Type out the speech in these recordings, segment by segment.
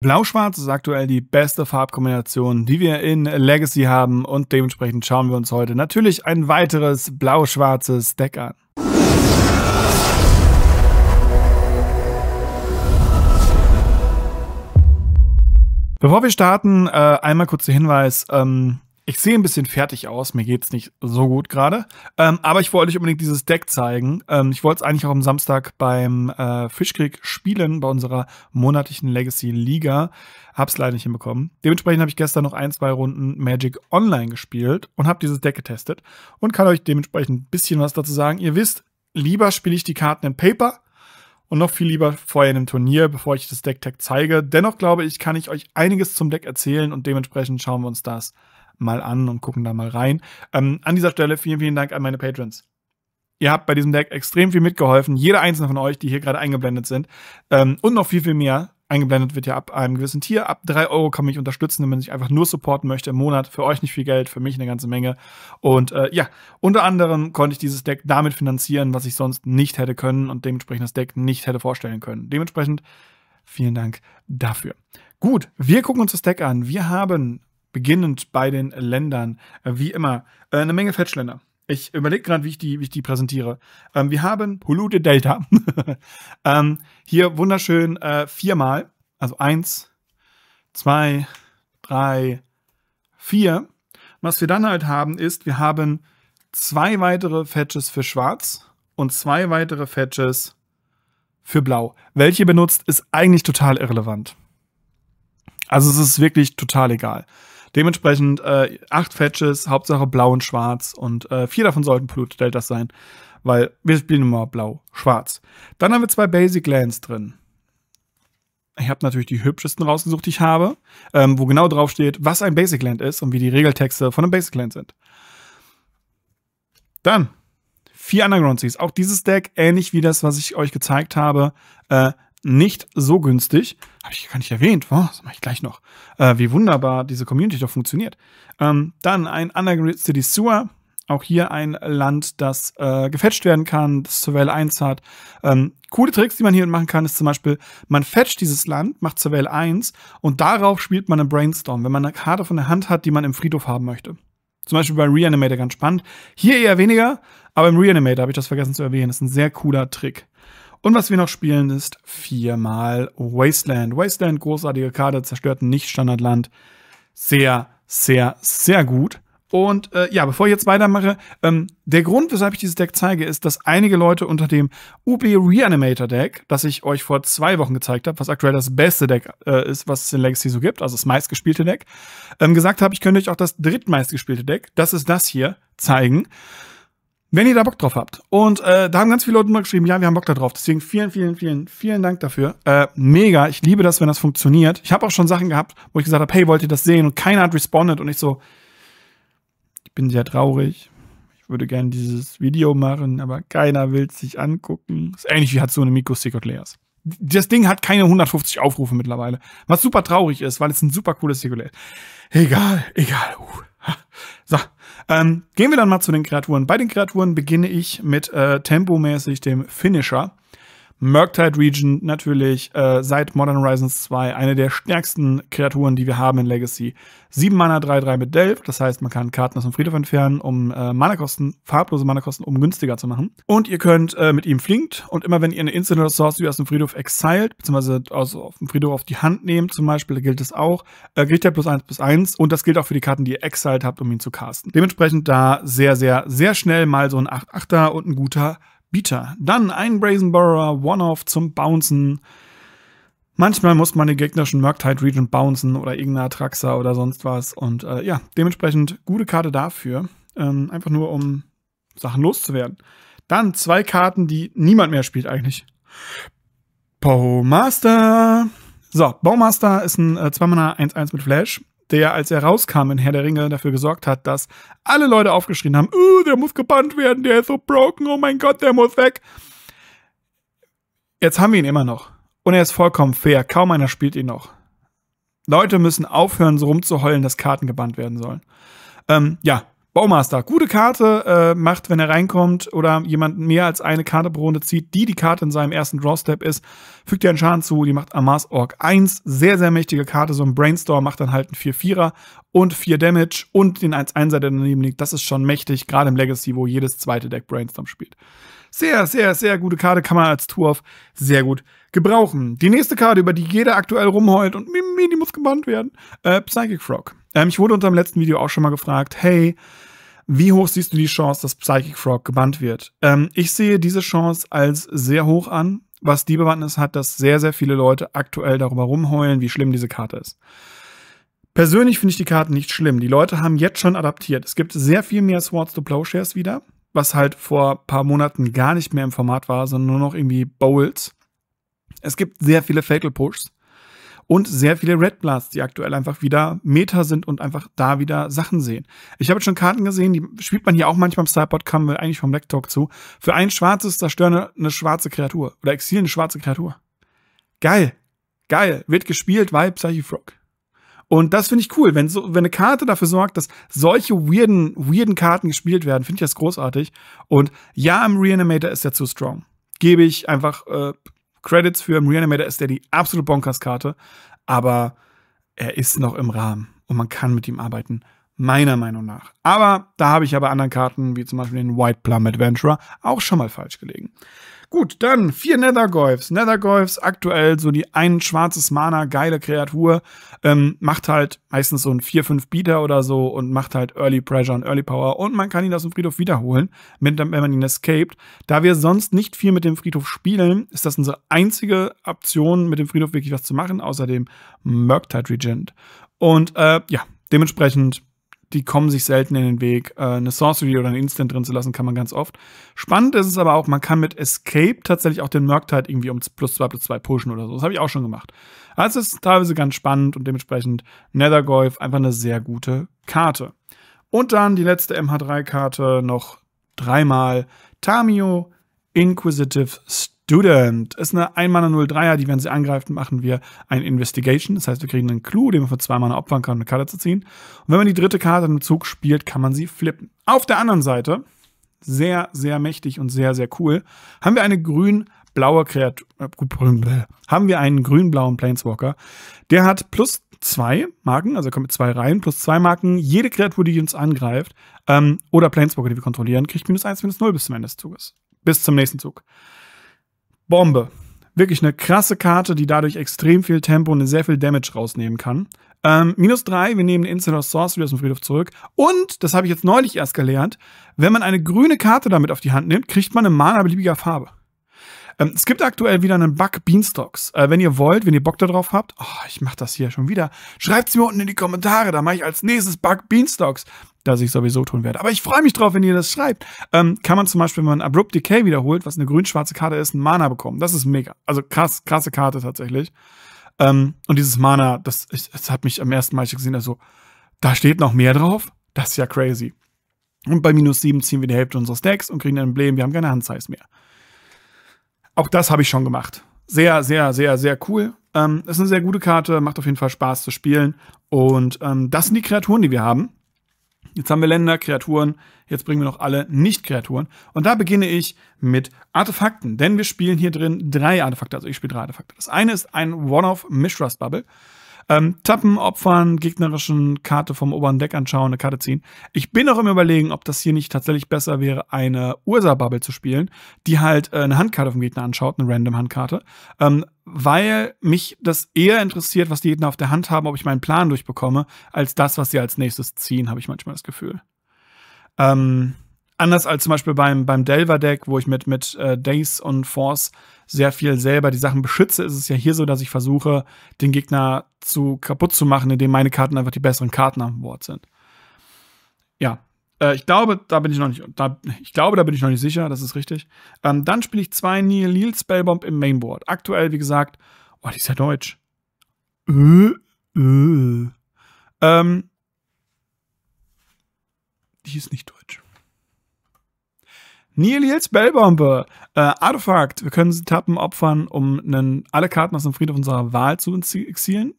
Blau-Schwarz ist aktuell die beste Farbkombination, die wir in Legacy haben und dementsprechend schauen wir uns heute natürlich ein weiteres blau-schwarzes Deck an. Bevor wir starten, äh, einmal kurzer Hinweis, ähm, ich sehe ein bisschen fertig aus, mir geht es nicht so gut gerade. Ähm, aber ich wollte euch unbedingt dieses Deck zeigen. Ähm, ich wollte es eigentlich auch am Samstag beim äh, Fischkrieg spielen, bei unserer monatlichen Legacy Liga. Hab's leider nicht hinbekommen. Dementsprechend habe ich gestern noch ein, zwei Runden Magic Online gespielt und habe dieses Deck getestet und kann euch dementsprechend ein bisschen was dazu sagen. Ihr wisst, lieber spiele ich die Karten in Paper, und noch viel lieber vorher in einem Turnier, bevor ich das Deck-Tag zeige. Dennoch glaube ich, kann ich euch einiges zum Deck erzählen und dementsprechend schauen wir uns das an mal an und gucken da mal rein. Ähm, an dieser Stelle vielen, vielen Dank an meine Patrons. Ihr habt bei diesem Deck extrem viel mitgeholfen. Jeder einzelne von euch, die hier gerade eingeblendet sind. Ähm, und noch viel, viel mehr. Eingeblendet wird ja ab einem gewissen Tier. Ab 3 Euro kann man mich unterstützen, wenn man sich einfach nur supporten möchte im Monat. Für euch nicht viel Geld, für mich eine ganze Menge. Und äh, ja, unter anderem konnte ich dieses Deck damit finanzieren, was ich sonst nicht hätte können und dementsprechend das Deck nicht hätte vorstellen können. Dementsprechend vielen Dank dafür. Gut, wir gucken uns das Deck an. Wir haben beginnend bei den Ländern, äh, wie immer, äh, eine Menge Fetchländer. Ich überlege gerade, wie, ich die, wie ich die präsentiere. Ähm, wir haben Hulude Delta. ähm, hier wunderschön äh, viermal. Also eins, zwei, drei, vier. Was wir dann halt haben, ist, wir haben zwei weitere Fetches für Schwarz und zwei weitere Fetches für Blau. Welche benutzt, ist eigentlich total irrelevant. Also es ist wirklich total egal. Dementsprechend äh, acht Fetches, Hauptsache blau und schwarz. Und äh, vier davon sollten Polluted Deltas sein, weil wir spielen immer blau-schwarz. Dann haben wir zwei Basic Lands drin. Ich habe natürlich die hübschesten rausgesucht, die ich habe, ähm, wo genau drauf steht, was ein Basic Land ist und wie die Regeltexte von einem Basic Land sind. Dann vier Underground Seas. Auch dieses Deck, ähnlich wie das, was ich euch gezeigt habe, äh, nicht so günstig. Habe ich gar nicht erwähnt. Boah, das mache ich gleich noch. Äh, wie wunderbar diese Community doch funktioniert. Ähm, dann ein Underground City Sewer. Auch hier ein Land, das äh, gefetcht werden kann, das Surveil 1 hat. Ähm, coole Tricks, die man hier machen kann, ist zum Beispiel, man fetcht dieses Land, macht Surveil 1 und darauf spielt man einen Brainstorm, wenn man eine Karte von der Hand hat, die man im Friedhof haben möchte. Zum Beispiel bei Reanimator ganz spannend. Hier eher weniger, aber im Reanimator habe ich das vergessen zu erwähnen. Das ist ein sehr cooler Trick. Und was wir noch spielen, ist viermal Wasteland. Wasteland, großartige Karte, zerstörten Nicht-Standardland. Sehr, sehr, sehr gut. Und äh, ja, bevor ich jetzt weitermache, ähm, der Grund, weshalb ich dieses Deck zeige, ist, dass einige Leute unter dem UB Reanimator Deck, das ich euch vor zwei Wochen gezeigt habe, was aktuell das beste Deck äh, ist, was es in Legacy so gibt, also das meistgespielte Deck, ähm, gesagt habe, ich könnte euch auch das drittmeistgespielte Deck, das ist das hier, zeigen. Wenn ihr da Bock drauf habt. Und äh, da haben ganz viele Leute immer geschrieben, ja, wir haben Bock da drauf. Deswegen vielen, vielen, vielen, vielen Dank dafür. Äh, mega, ich liebe das, wenn das funktioniert. Ich habe auch schon Sachen gehabt, wo ich gesagt habe, hey, wollt ihr das sehen? Und keiner hat respondet und ich so, ich bin sehr traurig. Ich würde gerne dieses Video machen, aber keiner will es sich angucken. Das ist ähnlich wie hat so eine Mikro Secret Layers. Das Ding hat keine 150 Aufrufe mittlerweile. Was super traurig ist, weil es ein super cooles Secret Layers. ist. Egal, egal. Uh. Ähm, gehen wir dann mal zu den Kreaturen. Bei den Kreaturen beginne ich mit äh, tempomäßig dem Finisher. Murktide Region natürlich äh, seit Modern Horizons 2 eine der stärksten Kreaturen, die wir haben in Legacy. 7 Mana 3-3 mit Delve, das heißt, man kann Karten aus dem Friedhof entfernen, um äh, Mana-Kosten, farblose Mana-Kosten, um günstiger zu machen. Und ihr könnt äh, mit ihm flinkt und immer wenn ihr eine Instant oder Sorcery aus dem Friedhof exiled, beziehungsweise aus, auf dem Friedhof auf die Hand nehmt, zum Beispiel, da gilt es auch, äh, kriegt er plus 1 plus 1 und das gilt auch für die Karten, die ihr exiled habt, um ihn zu casten. Dementsprechend da sehr, sehr, sehr schnell mal so ein 8-8er und ein guter Bieter. Dann ein Brazenborer One-Off zum Bouncen. Manchmal muss man den gegnerischen Merktide Region bouncen oder irgendeine Atraxa oder sonst was. Und äh, ja, dementsprechend gute Karte dafür. Ähm, einfach nur, um Sachen loszuwerden. Dann zwei Karten, die niemand mehr spielt eigentlich. Bowmaster. So, Bowmaster ist ein äh, 2-Mana 1-1 mit Flash der, als er rauskam in Herr der Ringe, dafür gesorgt hat, dass alle Leute aufgeschrien haben, oh, der muss gebannt werden, der ist so broken, oh mein Gott, der muss weg. Jetzt haben wir ihn immer noch. Und er ist vollkommen fair, kaum einer spielt ihn noch. Leute müssen aufhören, so rumzuheulen, dass Karten gebannt werden sollen. Ähm, ja, Baumaster, gute Karte, äh, macht, wenn er reinkommt oder jemand mehr als eine Karte pro Runde zieht, die die Karte in seinem ersten Drawstep ist, fügt ihr einen Schaden zu, die macht Amars Org 1, sehr, sehr mächtige Karte, so ein Brainstorm macht dann halt einen 4-4er und 4 Damage und den 1-1er, der daneben liegt, das ist schon mächtig, gerade im Legacy, wo jedes zweite Deck Brainstorm spielt. Sehr, sehr, sehr gute Karte, kann man als Turf sehr gut gebrauchen. Die nächste Karte, über die jeder aktuell rumheult und Mimi, die muss gebannt werden, äh, Psychic Frog. Ähm, ich wurde unter dem letzten Video auch schon mal gefragt, hey, wie hoch siehst du die Chance, dass Psychic Frog gebannt wird? Ähm, ich sehe diese Chance als sehr hoch an, was die Bewandtnis hat, dass sehr, sehr viele Leute aktuell darüber rumheulen, wie schlimm diese Karte ist. Persönlich finde ich die Karte nicht schlimm. Die Leute haben jetzt schon adaptiert. Es gibt sehr viel mehr Swords to Plowshares wieder, was halt vor ein paar Monaten gar nicht mehr im Format war, sondern nur noch irgendwie Bowls. Es gibt sehr viele Fatal Pushes. Und sehr viele Red Blasts, die aktuell einfach wieder Meta sind und einfach da wieder Sachen sehen. Ich habe jetzt schon Karten gesehen, die spielt man hier auch manchmal im Starbot, kommen wir eigentlich vom Black Talk zu. Für ein schwarzes, zerstören eine schwarze Kreatur. Oder exil eine schwarze Kreatur. Geil. Geil. Wird gespielt, weil Psychifrog. Und das finde ich cool. Wenn, so, wenn eine Karte dafür sorgt, dass solche weirden, weirden Karten gespielt werden, finde ich das großartig. Und ja, im Reanimator ist er zu strong. Gebe ich einfach äh, Credits für im Reanimator ist der die absolute Bonkers-Karte, aber er ist noch im Rahmen und man kann mit ihm arbeiten, meiner Meinung nach. Aber da habe ich ja bei anderen Karten, wie zum Beispiel den White Plum Adventurer, auch schon mal falsch gelegen. Gut, dann vier Nethergolfs. Nethergolfs, aktuell so die ein schwarzes Mana, geile Kreatur. Ähm, macht halt meistens so ein 4-5 beater oder so und macht halt Early Pressure und Early Power. Und man kann ihn aus dem Friedhof wiederholen, wenn man ihn escaped. Da wir sonst nicht viel mit dem Friedhof spielen, ist das unsere einzige Option, mit dem Friedhof wirklich was zu machen, außer dem Murktide Regent. Und äh, ja, dementsprechend die kommen sich selten in den Weg. Äh, eine Sorcery oder ein Instant drin zu lassen, kann man ganz oft. Spannend ist es aber auch, man kann mit Escape tatsächlich auch den Murktide halt irgendwie um plus zwei plus zwei pushen oder so. Das habe ich auch schon gemacht. Also es ist teilweise ganz spannend und dementsprechend Nethergolf einfach eine sehr gute Karte. Und dann die letzte MH3-Karte noch dreimal. Tamio Inquisitive St Student. Ist eine 1 Mana 0-3er, die, wenn sie angreift, machen wir ein Investigation. Das heißt, wir kriegen einen Clou, den man für 2 Mana opfern können, eine Karte zu ziehen. Und wenn man die dritte Karte im Zug spielt, kann man sie flippen. Auf der anderen Seite, sehr, sehr mächtig und sehr, sehr cool, haben wir eine grün blaue Kreatur, äh, haben wir einen grün-blauen Planeswalker. Der hat plus zwei Marken, also kommt mit zwei rein, plus zwei Marken. Jede Kreatur, die uns angreift, ähm, oder Planeswalker, die wir kontrollieren, kriegt minus eins, minus null bis zum Ende des Zuges. Bis zum nächsten Zug. Bombe. Wirklich eine krasse Karte, die dadurch extrem viel Tempo und sehr viel Damage rausnehmen kann. Ähm, minus 3, wir nehmen den Instant aus Sorcery aus dem Friedhof zurück. Und, das habe ich jetzt neulich erst gelernt, wenn man eine grüne Karte damit auf die Hand nimmt, kriegt man eine Mana beliebiger Farbe. Ähm, es gibt aktuell wieder einen Bug Beanstalks. Äh, wenn ihr wollt, wenn ihr Bock darauf habt, oh, ich mache das hier schon wieder, schreibt es mir unten in die Kommentare, da mache ich als nächstes Bug Beanstalks dass ich sowieso tun werde. Aber ich freue mich drauf, wenn ihr das schreibt. Ähm, kann man zum Beispiel, wenn man Abrupt Decay wiederholt, was eine grün-schwarze Karte ist, ein Mana bekommen. Das ist mega. Also krass, krasse Karte tatsächlich. Ähm, und dieses Mana, das, ich, das hat mich am ersten Mal gesehen, also da steht noch mehr drauf. Das ist ja crazy. Und bei minus 7 ziehen wir die Hälfte unseres Decks und kriegen ein Emblem, wir haben keine Handsize mehr. Auch das habe ich schon gemacht. Sehr, sehr, sehr, sehr cool. Ähm, ist eine sehr gute Karte, macht auf jeden Fall Spaß zu spielen. Und ähm, das sind die Kreaturen, die wir haben. Jetzt haben wir Länder, Kreaturen, jetzt bringen wir noch alle Nicht-Kreaturen. Und da beginne ich mit Artefakten, denn wir spielen hier drin drei Artefakte, also ich spiele drei Artefakte. Das eine ist ein One-Off Mishras Bubble. Ähm, tappen, opfern, gegnerischen Karte vom oberen Deck anschauen, eine Karte ziehen. Ich bin auch im Überlegen, ob das hier nicht tatsächlich besser wäre, eine Ursa-Bubble zu spielen, die halt äh, eine Handkarte vom Gegner anschaut, eine random Handkarte. Ähm, weil mich das eher interessiert, was die Gegner auf der Hand haben, ob ich meinen Plan durchbekomme, als das, was sie als nächstes ziehen, habe ich manchmal das Gefühl. Ähm, anders als zum Beispiel beim, beim Delver-Deck, wo ich mit, mit äh, Days und Force sehr viel selber die Sachen beschütze, ist es ja hier so, dass ich versuche, den Gegner zu kaputt zu machen, indem meine Karten einfach die besseren Karten am Board sind. Ja. Äh, ich glaube, da bin ich noch nicht. Da, ich glaube, da bin ich noch nicht sicher, das ist richtig. Ähm, dann spiele ich zwei Nihilil Spellbomb im Mainboard. Aktuell, wie gesagt, oh, die ist ja deutsch. Äh, äh. Ähm, die ist nicht deutsch. Nihil's Bellbombe, äh, Artefakt. Wir können Tappen opfern, um einen, alle Karten aus dem Friedhof unserer Wahl zu exilen.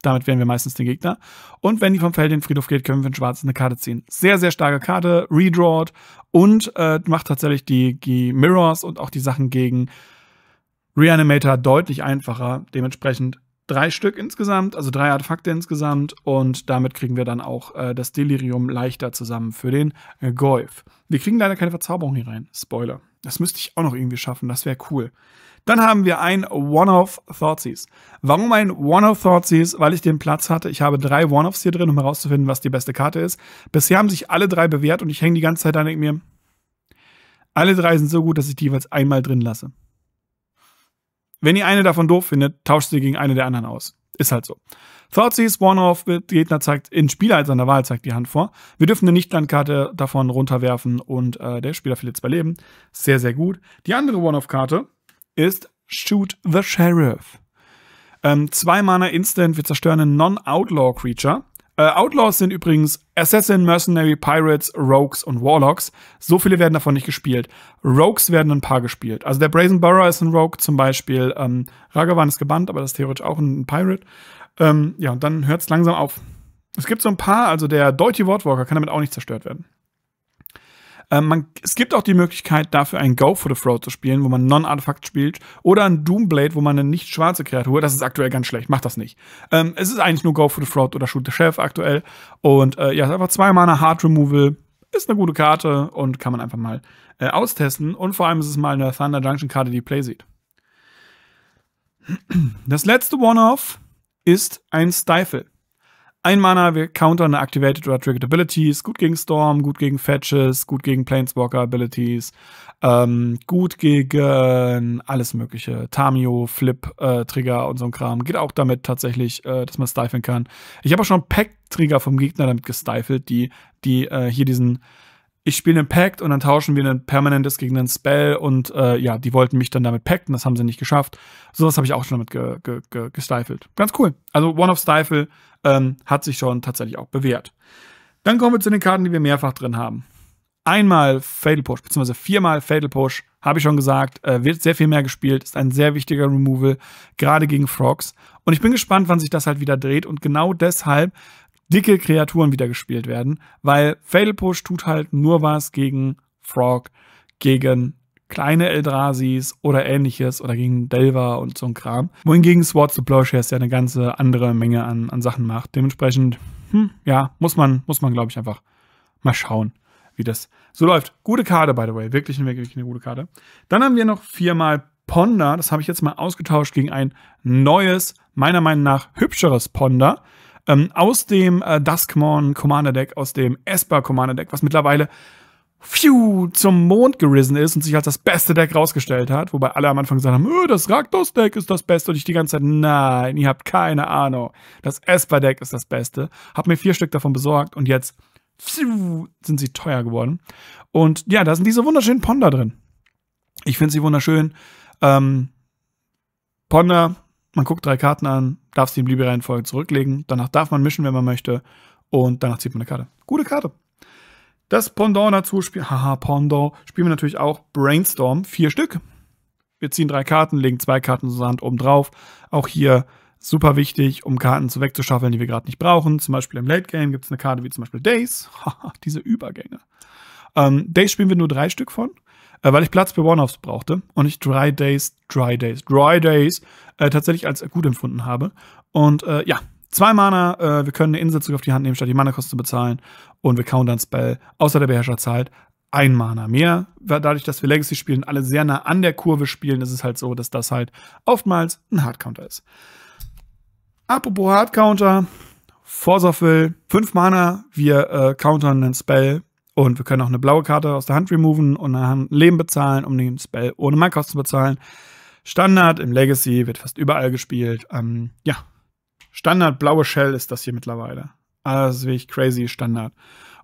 Damit wären wir meistens den Gegner. Und wenn die vom Feld in den Friedhof geht, können wir in Schwarz eine Karte ziehen. Sehr, sehr starke Karte, redrawed und äh, macht tatsächlich die, die Mirrors und auch die Sachen gegen Reanimator deutlich einfacher. Dementsprechend drei Stück insgesamt, also drei Artefakte insgesamt. Und damit kriegen wir dann auch äh, das Delirium leichter zusammen für den äh, Golf. Wir kriegen leider keine Verzauberung hier rein. Spoiler. Das müsste ich auch noch irgendwie schaffen. Das wäre cool. Dann haben wir ein One-Off Thoughtseize. Warum ein One-Off Thoughtseize? Weil ich den Platz hatte. Ich habe drei One-Offs hier drin, um herauszufinden, was die beste Karte ist. Bisher haben sich alle drei bewährt und ich hänge die ganze Zeit an denke mir, alle drei sind so gut, dass ich die jeweils einmal drin lasse. Wenn ihr eine davon doof findet, tauscht sie gegen eine der anderen aus. Ist halt so. Thoughtseize, One-Off, Gegner zeigt, in Spieler als seiner Wahl zeigt die Hand vor. Wir dürfen eine Nicht-Landkarte davon runterwerfen und äh, der Spieler verliert zwei Leben. Sehr, sehr gut. Die andere One-Off-Karte ist Shoot the Sheriff. Ähm, zwei Mana Instant, wir zerstören einen Non-Outlaw-Creature. Äh, Outlaws sind übrigens Assassin, Mercenary, Pirates, Rogues und Warlocks. So viele werden davon nicht gespielt. Rogues werden ein paar gespielt. Also der Brazen Burrow ist ein Rogue zum Beispiel. Ähm, Ragavan ist gebannt, aber das ist theoretisch auch ein Pirate. Ähm, ja, und dann hört es langsam auf. Es gibt so ein paar, also der deutsche Wortwalker kann damit auch nicht zerstört werden. Ähm, man, es gibt auch die Möglichkeit, dafür ein Go for the Throat zu spielen, wo man Non-Artefakt spielt. Oder ein Doomblade, wo man eine nicht schwarze Kreatur, das ist aktuell ganz schlecht, macht das nicht. Ähm, es ist eigentlich nur Go for the Throat oder Shoot the Shelf aktuell. Und äh, ja, einfach zweimal eine Hard Removal. Ist eine gute Karte und kann man einfach mal äh, austesten. Und vor allem ist es mal eine Thunder Junction-Karte, die Play sieht. Das letzte One-Off ist ein Stifle. Ein Mana, wir countern eine Activated oder Triggered Abilities, gut gegen Storm, gut gegen Fetches, gut gegen Planeswalker Abilities, ähm, gut gegen alles mögliche, Tamio, Flip, äh, Trigger und so ein Kram. Geht auch damit tatsächlich, äh, dass man stifeln kann. Ich habe auch schon Pack-Trigger vom Gegner damit gestifelt, die, die äh, hier diesen ich spiele einen Pact und dann tauschen wir ein permanentes gegen einen Spell und äh, ja, die wollten mich dann damit packen, das haben sie nicht geschafft. Sowas habe ich auch schon damit ge, ge, ge gestifelt. Ganz cool. Also One of Stifle ähm, hat sich schon tatsächlich auch bewährt. Dann kommen wir zu den Karten, die wir mehrfach drin haben. Einmal Fatal Push, beziehungsweise viermal Fatal Push, habe ich schon gesagt, äh, wird sehr viel mehr gespielt, ist ein sehr wichtiger Removal, gerade gegen Frogs. Und ich bin gespannt, wann sich das halt wieder dreht. Und genau deshalb dicke Kreaturen wieder gespielt werden, weil Fatal Push tut halt nur was gegen Frog, gegen kleine Eldrasis oder ähnliches oder gegen Delver und so ein Kram. Wohingegen Swords to Plowshares ja eine ganze andere Menge an, an Sachen macht. Dementsprechend, hm, ja, muss man, muss man glaube ich einfach mal schauen, wie das so läuft. Gute Karte, by the way. Wirklich, wirklich eine gute Karte. Dann haben wir noch viermal Ponder. Das habe ich jetzt mal ausgetauscht gegen ein neues, meiner Meinung nach hübscheres Ponder ähm, aus dem äh, Duskmon Commander Deck, aus dem Esper Commander Deck, was mittlerweile phew, zum Mond gerissen ist und sich als das beste Deck rausgestellt hat, wobei alle am Anfang gesagt haben, öh, das Rakdos-Deck ist das Beste und ich die ganze Zeit, nein, ihr habt keine Ahnung, das Esper-Deck ist das Beste. Hab mir vier Stück davon besorgt und jetzt phew, sind sie teuer geworden. Und ja, da sind diese wunderschönen Ponder drin. Ich finde sie wunderschön. Ähm, Ponder man guckt drei Karten an, darf sie in Liebe-Reihenfolge zurücklegen. Danach darf man mischen, wenn man möchte. Und danach zieht man eine Karte. Gute Karte. Das Pendant dazu, spiel, haha, Pendant, spielen wir natürlich auch Brainstorm. Vier Stück. Wir ziehen drei Karten, legen zwei Karten zur Hand oben drauf. Auch hier super wichtig, um Karten zu wegzuschaffeln, die wir gerade nicht brauchen. Zum Beispiel im Late Game gibt es eine Karte wie zum Beispiel Days. Haha, diese Übergänge. Ähm, Days spielen wir nur drei Stück von. Äh, weil ich Platz für One-Offs brauchte und ich Dry Days, Dry Days, Dry Days äh, tatsächlich als gut empfunden habe. Und äh, ja, zwei Mana, äh, wir können eine Insel zurück auf die Hand nehmen, statt die Mana-Kosten zu bezahlen. Und wir countern Spell, außer der Beherrscher zahlt, ein Mana mehr. Dadurch, dass wir Legacy spielen, alle sehr nah an der Kurve spielen, ist es halt so, dass das halt oftmals ein Hardcounter ist. Apropos Hardcounter, Forsafil, fünf Mana, wir äh, countern einen Spell, und wir können auch eine blaue Karte aus der Hand removen und dann Leben bezahlen, um den Spell ohne Malkosten zu bezahlen. Standard im Legacy wird fast überall gespielt. Ähm, ja, Standard blaue Shell ist das hier mittlerweile. Also wirklich crazy Standard.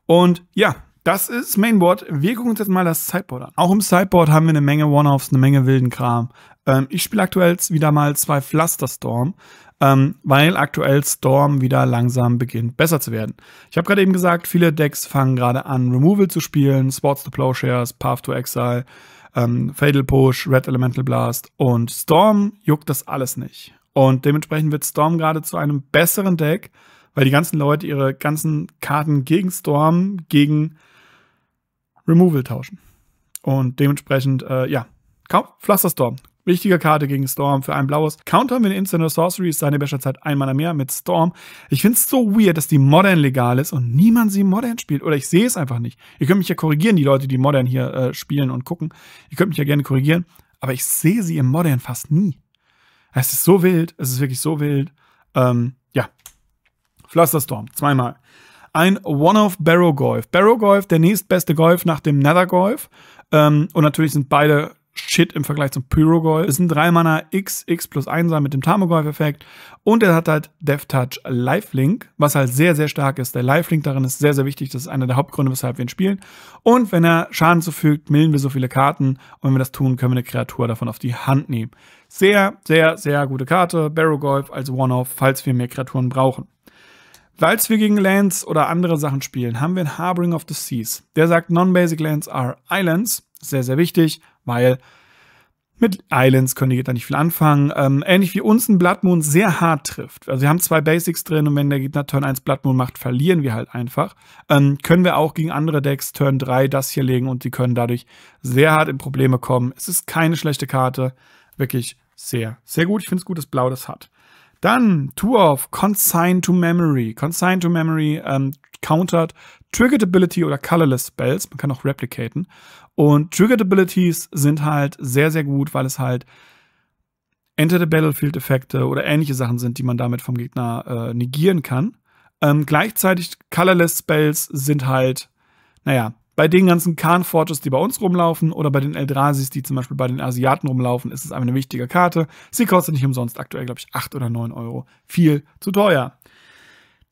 Und ja, das ist Mainboard. Wir gucken uns jetzt mal das Sideboard an. Auch im Sideboard haben wir eine Menge One-Offs, eine Menge wilden Kram. Ähm, ich spiele aktuell wieder mal zwei Flusterstorm, ähm, weil aktuell Storm wieder langsam beginnt besser zu werden. Ich habe gerade eben gesagt, viele Decks fangen gerade an, Removal zu spielen, Sports to Plowshares, Path to Exile, ähm, Fatal Push, Red Elemental Blast und Storm juckt das alles nicht. Und dementsprechend wird Storm gerade zu einem besseren Deck, weil die ganzen Leute ihre ganzen Karten gegen Storm, gegen Removal tauschen. Und dementsprechend, äh, ja, Storm, Wichtige Karte gegen Storm für ein blaues. Counter mit Instant or Sorcery ist seine Bescherzeit ein Mana mehr mit Storm. Ich finde es so weird, dass die Modern legal ist und niemand sie Modern spielt. Oder ich sehe es einfach nicht. Ihr könnt mich ja korrigieren, die Leute, die Modern hier äh, spielen und gucken. Ihr könnt mich ja gerne korrigieren. Aber ich sehe sie im Modern fast nie. Es ist so wild. Es ist wirklich so wild. Ähm, ja. Flusterstorm, zweimal ein one of Barrow Golf. Barrow Golf, der nächstbeste Golf nach dem Nether Golf. Ähm, und natürlich sind beide Shit im Vergleich zum Pyrogol. Es ein 3 Mana XX plus 1er mit dem Tarmogoyf-Effekt. Und er hat halt Death Touch Lifelink, was halt sehr, sehr stark ist. Der Lifelink darin ist sehr, sehr wichtig. Das ist einer der Hauptgründe, weshalb wir ihn spielen. Und wenn er Schaden zufügt, milden wir so viele Karten. Und wenn wir das tun, können wir eine Kreatur davon auf die Hand nehmen. Sehr, sehr, sehr gute Karte. Barrogolf als One-Off, falls wir mehr Kreaturen brauchen. Falls wir gegen Lands oder andere Sachen spielen, haben wir ein Harboring of the Seas. Der sagt, Non-Basic Lands are Islands. Sehr, sehr wichtig weil mit Islands können die da nicht viel anfangen. Ähm, ähnlich wie uns ein Blood Moon sehr hart trifft. Also wir haben zwei Basics drin und wenn der Gegner Turn 1 Blood Moon macht, verlieren wir halt einfach. Ähm, können wir auch gegen andere Decks Turn 3 das hier legen und die können dadurch sehr hart in Probleme kommen. Es ist keine schlechte Karte. Wirklich sehr, sehr gut. Ich finde es gut, dass Blau das hat. Dann Two of Consign to Memory. Consign to Memory ähm, countert Triggered Ability oder Colorless Spells. Man kann auch replicaten. Und Triggered Abilities sind halt sehr, sehr gut, weil es halt Enter the Battlefield-Effekte oder ähnliche Sachen sind, die man damit vom Gegner äh, negieren kann. Ähm, gleichzeitig Colorless Spells sind halt, naja, bei den ganzen Khan Forges, die bei uns rumlaufen, oder bei den Eldrasis, die zum Beispiel bei den Asiaten rumlaufen, ist es einfach eine wichtige Karte. Sie kostet nicht umsonst aktuell, glaube ich, 8 oder 9 Euro. Viel zu teuer.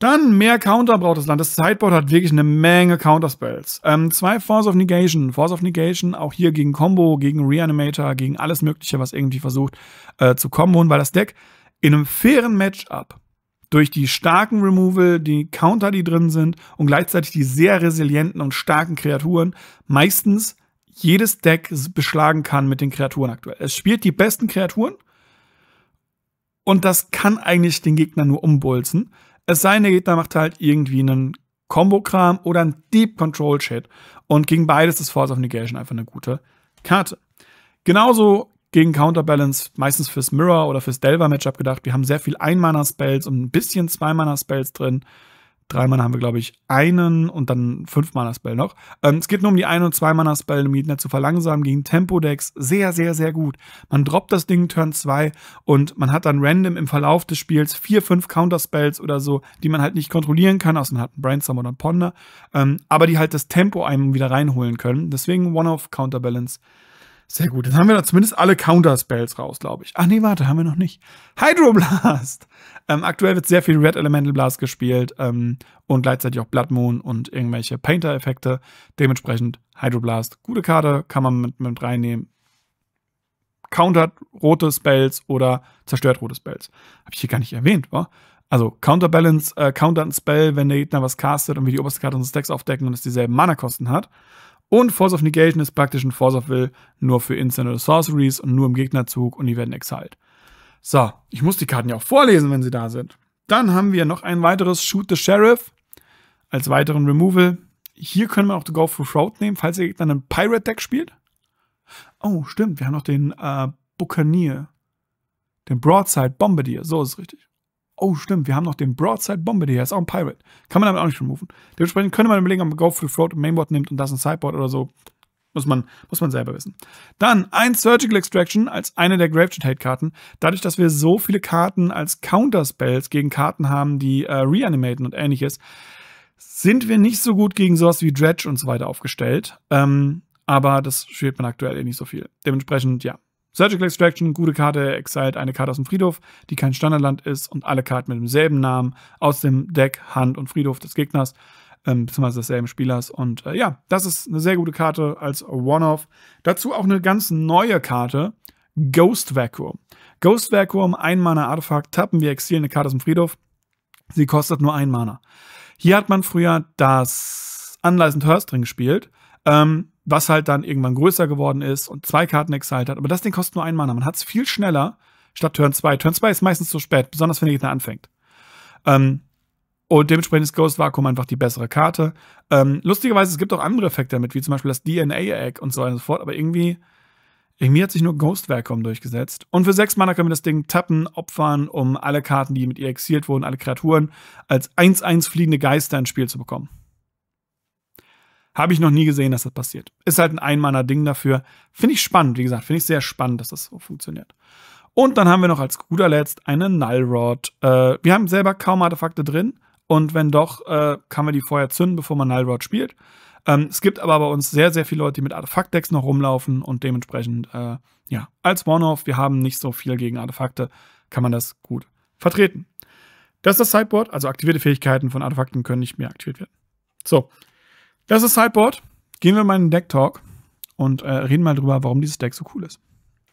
Dann mehr Counter braucht das Land. Das Sideboard hat wirklich eine Menge Counterspells. Ähm, zwei Force of Negation. Force of Negation auch hier gegen Combo, gegen Reanimator, gegen alles Mögliche, was irgendwie versucht äh, zu kombon, weil das Deck in einem fairen Matchup durch die starken Removal, die Counter, die drin sind und gleichzeitig die sehr resilienten und starken Kreaturen meistens jedes Deck beschlagen kann mit den Kreaturen aktuell. Es spielt die besten Kreaturen und das kann eigentlich den Gegner nur umbolzen. Es sei denn, der Gegner macht halt irgendwie einen Combo-Kram oder einen Deep-Control-Shit. Und gegen beides ist Force of Negation einfach eine gute Karte. Genauso gegen Counterbalance, meistens fürs Mirror oder fürs Delver-Matchup gedacht. Wir haben sehr viel Ein-Mana-Spells und ein bisschen Zwei-Mana-Spells drin. Dreimal haben wir, glaube ich, einen und dann fünf Mana-Spell noch. Ähm, es geht nur um die ein- und zwei Mana-Spell, um Gegner zu verlangsamen gegen Tempo-Decks. Sehr, sehr, sehr gut. Man droppt das Ding Turn 2 und man hat dann random im Verlauf des Spiels vier, fünf Counterspells oder so, die man halt nicht kontrollieren kann, außer man hat einen Brainstorm oder einen Ponder, ähm, aber die halt das Tempo einem wieder reinholen können. Deswegen One-Off-Counterbalance sehr gut. Dann haben wir da zumindest alle Counter-Spells raus, glaube ich. Ach nee, warte, haben wir noch nicht. Hydroblast! Ähm, aktuell wird sehr viel Red Elemental Blast gespielt ähm, und gleichzeitig auch Blood Moon und irgendwelche Painter-Effekte. Dementsprechend Hydroblast. Gute Karte, kann man mit, mit reinnehmen. Countert rote Spells oder zerstört rote Spells. Habe ich hier gar nicht erwähnt, wa? Also Counterbalance, äh, countert ein Spell, wenn der Gegner was castet und wir die oberste Karte unseres Decks aufdecken und es dieselben Mana-Kosten hat. Und Force of Negation ist praktisch ein Force of Will nur für Instant oder Sorceries und nur im Gegnerzug und die werden exiled. So, ich muss die Karten ja auch vorlesen, wenn sie da sind. Dann haben wir noch ein weiteres Shoot the Sheriff als weiteren Removal. Hier können wir auch The Go for Throat nehmen, falls ihr Gegner einen Pirate Deck spielt. Oh, stimmt, wir haben noch den äh, Buccaneer. Den Broadside Bombardier, so ist es richtig. Oh, stimmt, wir haben noch den Broadside Bombardier, ist auch ein Pirate. Kann man damit auch nicht removen. Dementsprechend könnte man überlegen, ob man Go Free Float Mainboard nimmt und das ein Sideboard oder so. Muss man, muss man selber wissen. Dann ein Surgical Extraction als eine der Gravejet-Hate-Karten. Dadurch, dass wir so viele Karten als Counterspells gegen Karten haben, die äh, reanimaten und ähnliches, sind wir nicht so gut gegen sowas wie Dredge und so weiter aufgestellt. Ähm, aber das spielt man aktuell eh nicht so viel. Dementsprechend, ja, Surgical Extraction, gute Karte, exiled eine Karte aus dem Friedhof, die kein Standardland ist und alle Karten mit demselben Namen aus dem Deck, Hand und Friedhof des Gegners, ähm, beziehungsweise desselben Spielers. Und äh, ja, das ist eine sehr gute Karte als One-Off. Dazu auch eine ganz neue Karte, Ghost Vacuum. Ghost Vacuum, ein Mana Artefakt, tappen wir exilieren eine Karte aus dem Friedhof. Sie kostet nur ein Mana. Hier hat man früher das Anleisend Hearst drin gespielt. Ähm, was halt dann irgendwann größer geworden ist und zwei Karten Exalt hat. Aber das Ding kostet nur einen Mana. Man hat es viel schneller statt Turn 2. Turn 2 ist meistens zu spät, besonders wenn der Gegner anfängt. Ähm, und dementsprechend ist Ghost Vacuum einfach die bessere Karte. Ähm, lustigerweise, es gibt auch andere Effekte damit, wie zum Beispiel das DNA-Egg und so weiter und so fort. Aber irgendwie, irgendwie hat sich nur Ghost Vacuum durchgesetzt. Und für sechs Mana können wir das Ding tappen, opfern, um alle Karten, die mit ihr exiliert wurden, alle Kreaturen, als 1-1 fliegende Geister ins Spiel zu bekommen. Habe ich noch nie gesehen, dass das passiert. Ist halt ein Einmanner-Ding dafür. Finde ich spannend, wie gesagt. Finde ich sehr spannend, dass das so funktioniert. Und dann haben wir noch als guter Letzt eine Nullrod. Äh, wir haben selber kaum Artefakte drin. Und wenn doch, äh, kann man die vorher zünden, bevor man Null Rod spielt. Ähm, es gibt aber bei uns sehr, sehr viele Leute, die mit Artefaktdecks noch rumlaufen. Und dementsprechend, äh, ja, als One-Off, wir haben nicht so viel gegen Artefakte, kann man das gut vertreten. Das ist das Sideboard. Also aktivierte Fähigkeiten von Artefakten können nicht mehr aktiviert werden. So, das ist Sideboard. Gehen wir mal in den Deck Talk und äh, reden mal drüber, warum dieses Deck so cool ist.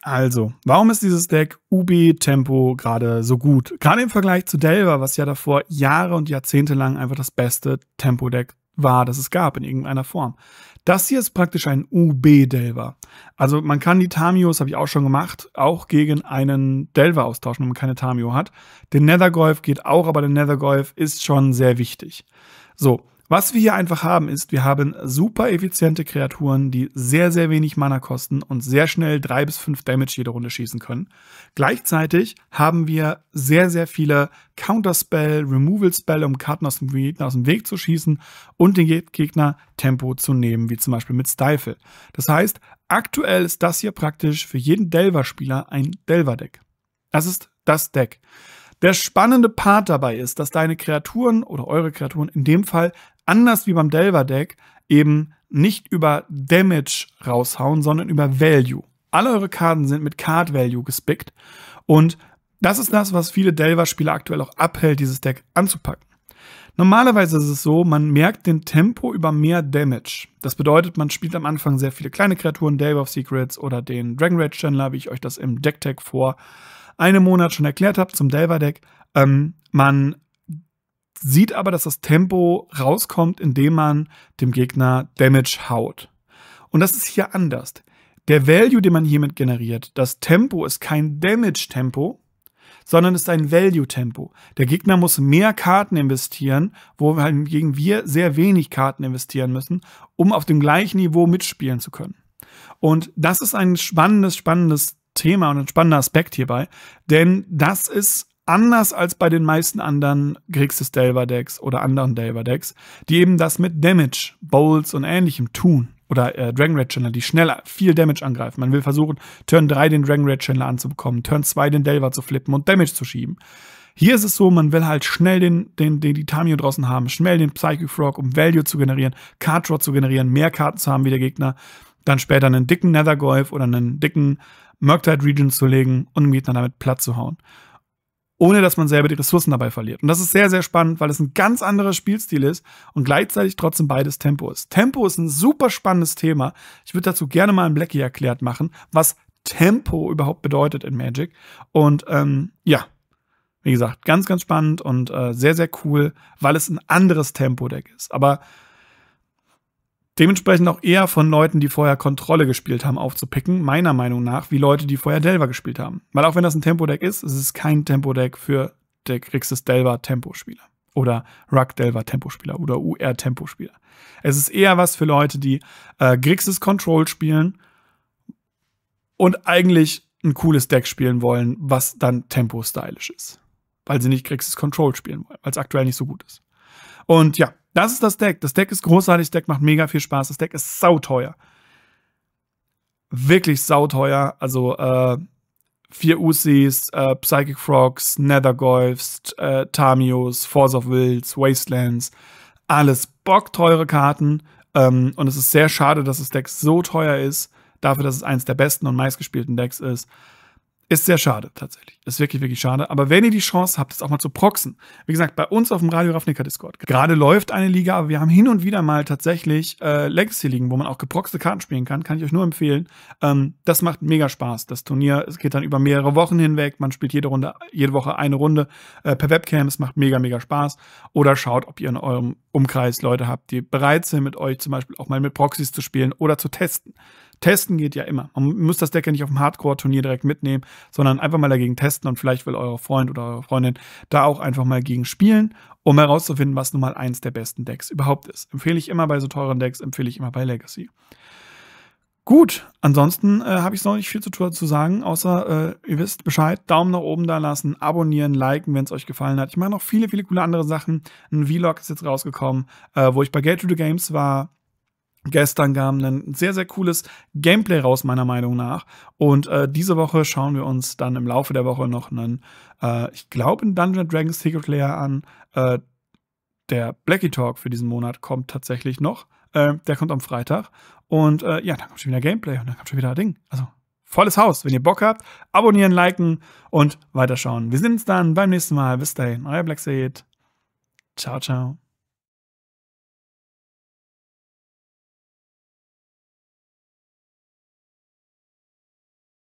Also, warum ist dieses Deck UB Tempo gerade so gut? Gerade im Vergleich zu Delver, was ja davor Jahre und Jahrzehnte lang einfach das beste Tempo Deck war, das es gab in irgendeiner Form. Das hier ist praktisch ein UB Delver. Also, man kann die Tamios, habe ich auch schon gemacht, auch gegen einen Delver austauschen, wenn man keine Tamio hat. Den Nethergolf geht auch, aber der Nethergolf ist schon sehr wichtig. So, was wir hier einfach haben, ist, wir haben super effiziente Kreaturen, die sehr, sehr wenig Mana kosten und sehr schnell drei bis fünf Damage jede Runde schießen können. Gleichzeitig haben wir sehr, sehr viele Counterspell, Removal-Spell, um Karten aus dem, aus dem Weg zu schießen und den Gegner Tempo zu nehmen, wie zum Beispiel mit Stifle. Das heißt, aktuell ist das hier praktisch für jeden Delver-Spieler ein Delver-Deck. Das ist das Deck. Der spannende Part dabei ist, dass deine Kreaturen oder eure Kreaturen in dem Fall anders wie beim Delver Deck eben nicht über Damage raushauen, sondern über Value. Alle eure Karten sind mit Card Value gespickt und das ist das, was viele Delver-Spieler aktuell auch abhält, dieses Deck anzupacken. Normalerweise ist es so, man merkt den Tempo über mehr Damage. Das bedeutet, man spielt am Anfang sehr viele kleine Kreaturen, Delver of Secrets oder den Dragon Rage Channeler, wie ich euch das im Deck Tag vor einem Monat schon erklärt habe zum Delver-Deck. Ähm, man sieht aber, dass das Tempo rauskommt, indem man dem Gegner Damage haut. Und das ist hier anders. Der Value, den man hiermit generiert, das Tempo ist kein Damage-Tempo, sondern ist ein Value-Tempo. Der Gegner muss mehr Karten investieren, wohingegen halt wir sehr wenig Karten investieren müssen, um auf dem gleichen Niveau mitspielen zu können. Und das ist ein spannendes, spannendes Thema und ein spannender Aspekt hierbei, denn das ist anders als bei den meisten anderen Grixis Delver Decks oder anderen Delver Decks, die eben das mit Damage, Bowls und ähnlichem tun. Oder äh, Dragon Red Channel, die schneller viel Damage angreifen. Man will versuchen, Turn 3 den Dragon Red Channel anzubekommen, Turn 2 den Delver zu flippen und Damage zu schieben. Hier ist es so, man will halt schnell den, den, den, die Tamio draußen haben, schnell den Psychic Frog, um Value zu generieren, Card Draw zu generieren, mehr Karten zu haben wie der Gegner dann später einen dicken Nether Golf oder einen dicken murktide Regions zu legen und einen Gegner damit platt zu hauen. Ohne dass man selber die Ressourcen dabei verliert. Und das ist sehr, sehr spannend, weil es ein ganz anderer Spielstil ist und gleichzeitig trotzdem beides Tempo ist. Tempo ist ein super spannendes Thema. Ich würde dazu gerne mal ein Blackie erklärt machen, was Tempo überhaupt bedeutet in Magic. Und ähm, ja, wie gesagt, ganz, ganz spannend und äh, sehr, sehr cool, weil es ein anderes Tempo-Deck ist. Aber dementsprechend auch eher von Leuten, die vorher Kontrolle gespielt haben, aufzupicken, meiner Meinung nach, wie Leute, die vorher Delver gespielt haben. Weil auch wenn das ein Tempo-Deck ist, es ist kein Tempo-Deck für der Grixis Delver spieler Oder Ruck Delver spieler oder UR tempo spieler Es ist eher was für Leute, die äh, Grixis Control spielen und eigentlich ein cooles Deck spielen wollen, was dann tempo-stylisch ist. Weil sie nicht Grixis Control spielen wollen, weil es aktuell nicht so gut ist. Und ja, das ist das Deck. Das Deck ist großartig. Das Deck macht mega viel Spaß. Das Deck ist sauteuer. Wirklich sauteuer. Also, äh, vier Usis, äh, Psychic Frogs, Nethergolfs, äh, Tamios, Force of Wills, Wastelands. Alles bockteure Karten. Ähm, und es ist sehr schade, dass das Deck so teuer ist, dafür, dass es eines der besten und meistgespielten Decks ist. Ist sehr schade, tatsächlich. Ist wirklich, wirklich schade. Aber wenn ihr die Chance habt, es auch mal zu proxen. Wie gesagt, bei uns auf dem Radio Ravnica Discord. Gerade läuft eine Liga, aber wir haben hin und wieder mal tatsächlich äh, Legacy-Ligen, wo man auch geproxte Karten spielen kann. Kann ich euch nur empfehlen. Ähm, das macht mega Spaß. Das Turnier es geht dann über mehrere Wochen hinweg. Man spielt jede Runde, jede Woche eine Runde äh, per Webcam. Es macht mega, mega Spaß. Oder schaut, ob ihr in eurem Umkreis Leute habt, die bereit sind, mit euch zum Beispiel auch mal mit Proxys zu spielen oder zu testen. Testen geht ja immer. Man muss das Deck ja nicht auf dem Hardcore-Turnier direkt mitnehmen, sondern einfach mal dagegen testen und vielleicht will euer Freund oder eure Freundin da auch einfach mal gegen spielen, um herauszufinden, was nun mal eins der besten Decks überhaupt ist. Empfehle ich immer bei so teuren Decks, empfehle ich immer bei Legacy. Gut, ansonsten äh, habe ich noch nicht viel zu, zu sagen, außer äh, ihr wisst Bescheid, Daumen nach oben da lassen, abonnieren, liken, wenn es euch gefallen hat. Ich mache noch viele, viele coole andere Sachen. Ein Vlog ist jetzt rausgekommen, äh, wo ich bei Gate to the Games war Gestern kam ein sehr, sehr cooles Gameplay raus, meiner Meinung nach. Und äh, diese Woche schauen wir uns dann im Laufe der Woche noch einen, äh, ich glaube, einen Dungeon Dragons Secret Ticketlayer an. Äh, der Blackie Talk für diesen Monat kommt tatsächlich noch. Äh, der kommt am Freitag. Und äh, ja, dann kommt schon wieder Gameplay und dann kommt schon wieder ein Ding. Also volles Haus. Wenn ihr Bock habt, abonnieren, liken und weiterschauen. Wir sehen uns dann beim nächsten Mal. Bis dahin, euer Black Seed. Ciao, ciao.